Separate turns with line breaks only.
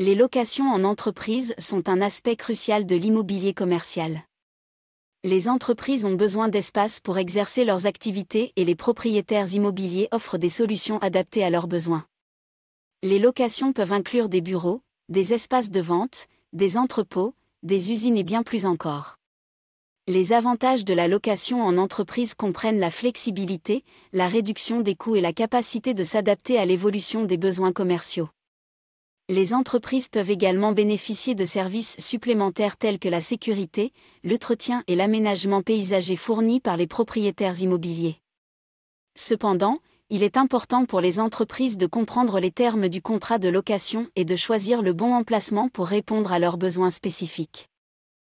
les locations en entreprise sont un aspect crucial de l'immobilier commercial. Les entreprises ont besoin d'espace pour exercer leurs activités et les propriétaires immobiliers offrent des solutions adaptées à leurs besoins. Les locations peuvent inclure des bureaux, des espaces de vente, des entrepôts, des usines et bien plus encore. Les avantages de la location en entreprise comprennent la flexibilité, la réduction des coûts et la capacité de s'adapter à l'évolution des besoins commerciaux les entreprises peuvent également bénéficier de services supplémentaires tels que la sécurité, l'entretien et l'aménagement paysager fournis par les propriétaires immobiliers. Cependant, il est important pour les entreprises de comprendre les termes du contrat de location et de choisir le bon emplacement pour répondre à leurs besoins spécifiques.